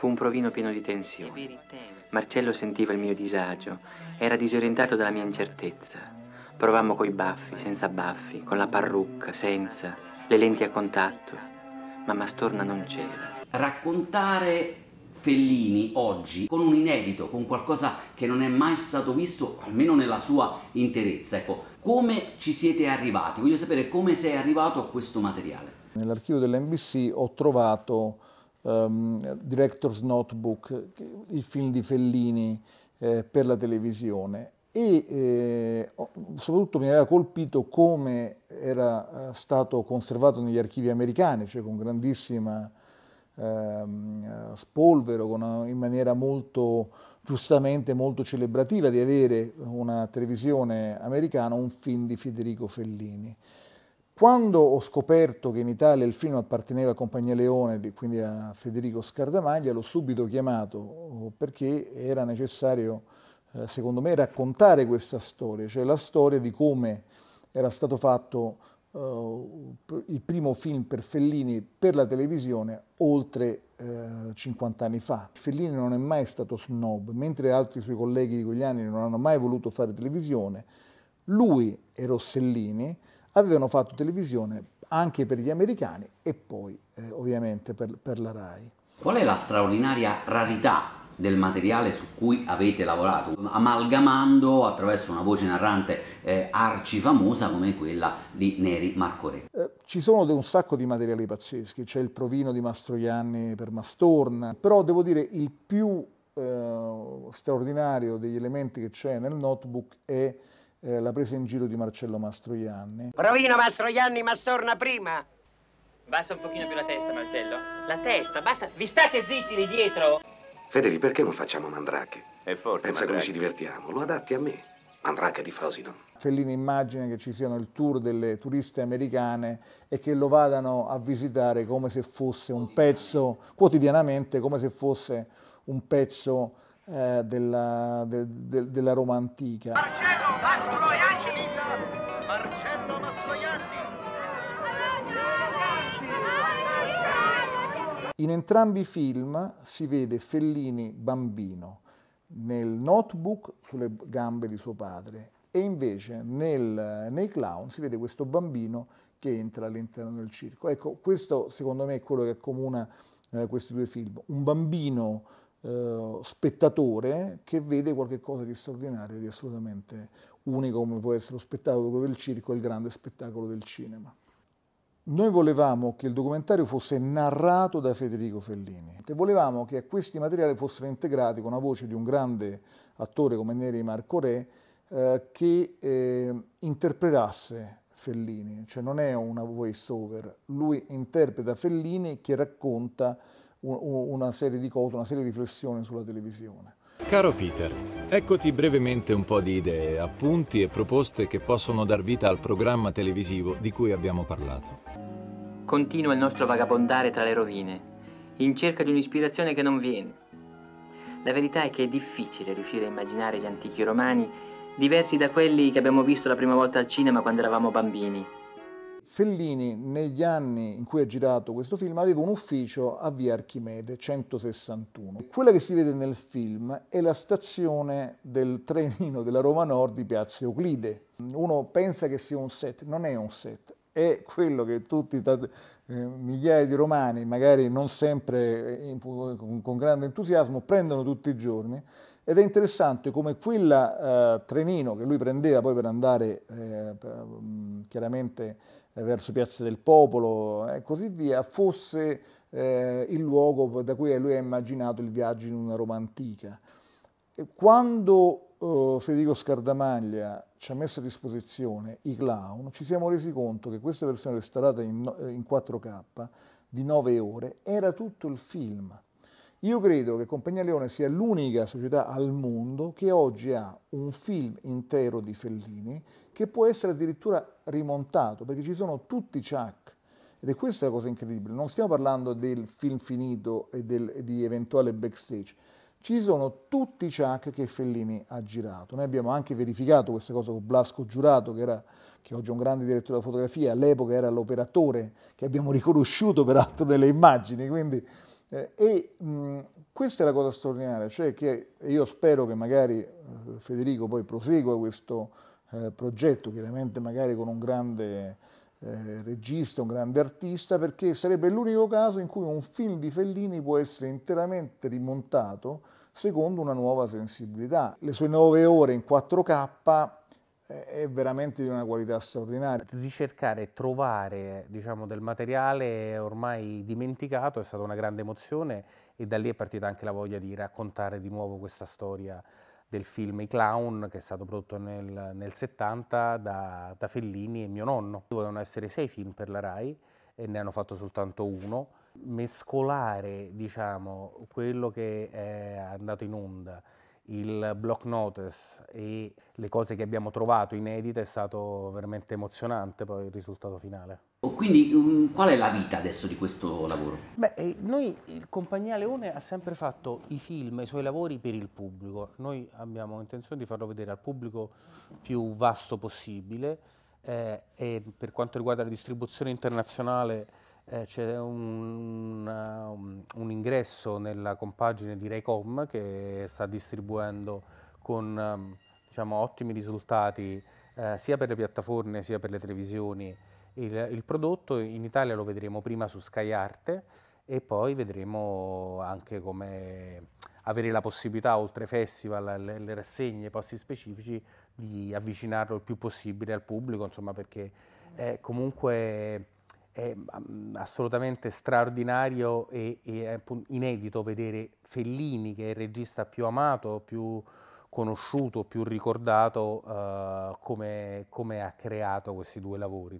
Fu un provino pieno di tensioni. Marcello sentiva il mio disagio, era disorientato dalla mia incertezza. Provammo coi baffi, senza baffi, con la parrucca, senza, le lenti a contatto, ma Mastorna non c'era. Raccontare Fellini oggi con un inedito, con qualcosa che non è mai stato visto, almeno nella sua interezza. Ecco, come ci siete arrivati? Voglio sapere come sei arrivato a questo materiale. Nell'archivio dell'NBC ho trovato um, Director's Notebook, il film di Fellini eh, per la televisione e eh, soprattutto mi aveva colpito come era eh, stato conservato negli archivi americani, cioè con grandissima ehm, spolvero, con, eh, in maniera molto giustamente molto celebrativa di avere una televisione americana un film di Federico Fellini. Quando ho scoperto che in Italia il film apparteneva a Compagnia Leone, quindi a Federico Scardamaglia, l'ho subito chiamato oh, perché era necessario, eh, secondo me, raccontare questa storia, cioè la storia di come era stato fatto Uh, il primo film per Fellini per la televisione oltre uh, eh, 50 anni fa. Fellini non è mai stato snob, mentre altri suoi colleghi di quegli anni non hanno mai voluto fare televisione, lui e Rossellini avevano fatto televisione anche per gli americani e poi eh, ovviamente per, per la RAI. Qual è la straordinaria rarità del materiale su cui avete lavorato, amalgamando attraverso una voce narrante eh, arcifamosa come quella di Neri Marcore. Eh, ci sono un sacco di materiali pazzeschi, c'è il provino di Mastroianni per Mastorna, però devo dire il più eh, straordinario degli elementi che c'è nel notebook è eh, la presa in giro di Marcello Mastroianni. Rovina Mastroianni, ma storna prima! Bassa un pochino più la testa, Marcello. La testa, basta. Vi state zitti lì dietro? Fedeli, perché non facciamo Mandrake? È forte. Pensa Mandrake. come ci divertiamo, lo adatti a me. Mandrake di Frosino. Fellini immagina che ci siano il tour delle turiste americane e che lo vadano a visitare come se fosse un pezzo, quotidianamente, come se fosse un pezzo eh, della, de, de, della Roma antica. In entrambi i film si vede Fellini bambino nel notebook sulle gambe di suo padre e invece nel, nei clown si vede questo bambino che entra all'interno del circo. Ecco, questo secondo me è quello che accomuna eh, questi due film. Un bambino eh, spettatore che vede qualcosa di straordinario, di assolutamente unico come può essere lo spettacolo del circo, il grande spettacolo del cinema. Noi volevamo che il documentario fosse narrato da Federico Fellini e volevamo che a questi materiali fossero integrati con la voce di un grande attore come Neri Marco Re eh, che eh, interpretasse Fellini, cioè non è una voice over, lui interpreta Fellini che racconta una serie di cose, una serie di riflessioni sulla televisione. Caro Peter, eccoti brevemente un po' di idee, appunti e proposte che possono dar vita al programma televisivo di cui abbiamo parlato. Continua il nostro vagabondare tra le rovine, in cerca di un'ispirazione che non viene. La verità è che è difficile riuscire a immaginare gli antichi romani diversi da quelli che abbiamo visto la prima volta al cinema quando eravamo bambini. Fellini negli anni in cui ha girato questo film aveva un ufficio a via Archimede 161. Quella che si vede nel film è la stazione del trenino della Roma Nord di Piazza Euclide. Uno pensa che sia un set, non è un set, è quello che tutti eh, migliaia di romani, magari non sempre eh, in, con grande entusiasmo, prendono tutti i giorni ed è interessante come quel eh, trenino che lui prendeva poi per andare eh, mm, chiaramente eh, verso Piazza del Popolo e eh, così via, fosse eh, il luogo da cui lui ha immaginato il viaggio in una Roma antica. E quando Federico Scardamaglia ci ha messo a disposizione i clown, ci siamo resi conto che questa versione restaurata in, in 4K di 9 ore era tutto il film io credo che Compagnia Leone sia l'unica società al mondo che oggi ha un film intero di Fellini che può essere addirittura rimontato perché ci sono tutti i Chuck. Ed è questa la cosa incredibile, non stiamo parlando del film finito e, del, e di eventuale backstage, ci sono tutti i Chuck che Fellini ha girato. Noi abbiamo anche verificato questa cosa con Blasco Giurato, che, era, che oggi è un grande direttore della fotografia, all'epoca era l'operatore che abbiamo riconosciuto peraltro delle immagini, quindi eh, e mh, questa è la cosa straordinaria, cioè che io spero che magari eh, Federico poi prosegua questo eh, progetto, chiaramente magari con un grande eh, regista, un grande artista, perché sarebbe l'unico caso in cui un film di Fellini può essere interamente rimontato secondo una nuova sensibilità. Le sue nove ore in 4K è veramente di una qualità straordinaria. Ricercare, e trovare diciamo, del materiale ormai dimenticato è stata una grande emozione e da lì è partita anche la voglia di raccontare di nuovo questa storia del film I Clown che è stato prodotto nel, nel 70 da, da Fellini e mio nonno. Dovevano essere sei film per la RAI e ne hanno fatto soltanto uno. Mescolare diciamo, quello che è andato in onda il block notice e le cose che abbiamo trovato inedite è stato veramente emozionante poi il risultato finale. Quindi um, qual è la vita adesso di questo lavoro? Beh, eh, noi, il Compagnia Leone ha sempre fatto i film, i suoi lavori per il pubblico. Noi abbiamo intenzione di farlo vedere al pubblico più vasto possibile eh, e per quanto riguarda la distribuzione internazionale eh, c'è un, un, ingresso nella compagine di Raycom che sta distribuendo con um, diciamo, ottimi risultati eh, sia per le piattaforme sia per le televisioni il, il, prodotto. In Italia lo vedremo prima su Skyarte e poi vedremo anche come avere la possibilità, oltre festival, le, le rassegne, i posti specifici, di avvicinarlo il più possibile al pubblico, insomma, perché eh, comunque è mm, assolutamente straordinario e, e inedito vedere Fellini, che è il regista più amato, più conosciuto, più ricordato, eh, come, come ha creato questi due lavori.